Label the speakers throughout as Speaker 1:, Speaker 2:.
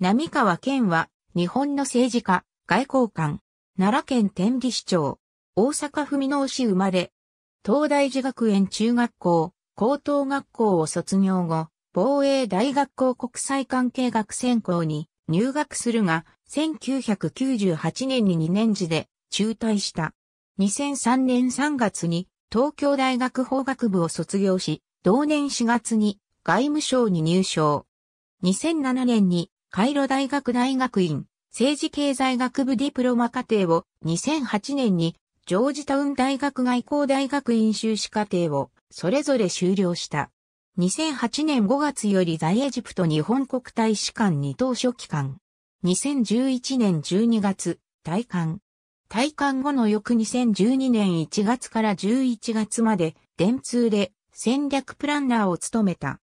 Speaker 1: 波川健は、日本の政治家、外交官、奈良県天理市長、大阪府箕面市生まれ、東大寺学園中学校、高等学校を卒業後、防衛大学校国際関係学専攻に入学するが、1998年に2年次で中退した。2003年3月に東京大学法学部を卒業し、同年4月に外務省に入省。2007年にカイロ大学大学院政治経済学部ディプロマ課程を2008年にジョージタウン大学外交大学院修士課程をそれぞれ修了した。2008年5月より在エジプト日本国大使館に当初期間。2011年12月、退官。退官後の翌2012年1月から11月まで、電通で戦略プランナーを務めた。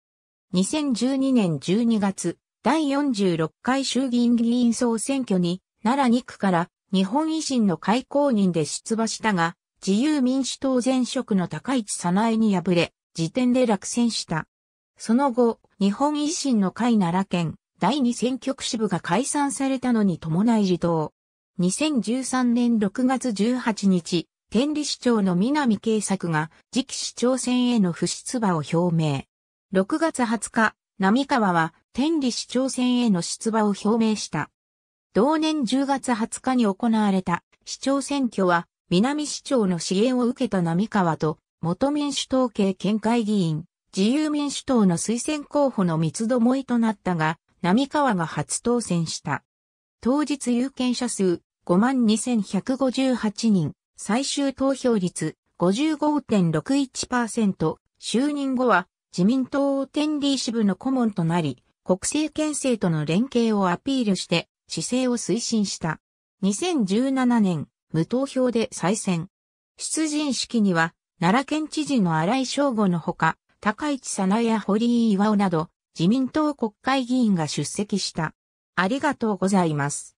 Speaker 1: 2012年12月、第46回衆議院議員総選挙に、奈良2区から日本維新の会公認で出馬したが、自由民主党前職の高市早苗に敗れ、時点で落選した。その後、日本維新の会奈良県第2選挙区支部が解散されたのに伴い児党。2013年6月18日、天理市長の南慶作が次期市長選への不出馬を表明。6月20日、並川は天理市長選への出馬を表明した。同年10月20日に行われた市長選挙は南市長の支援を受けた並川と元民主党系県会議員、自由民主党の推薦候補の三つどもいとなったが、並川が初当選した。当日有権者数52,158人、最終投票率55.61%、就任後は自民党を天理支部の顧問となり、国政県政との連携をアピールして、市政を推進した。2017年、無投票で再選。出陣式には、奈良県知事の荒井正吾のほか、高市さなや堀井岩尾など、自民党国会議員が出席した。ありがとうございます。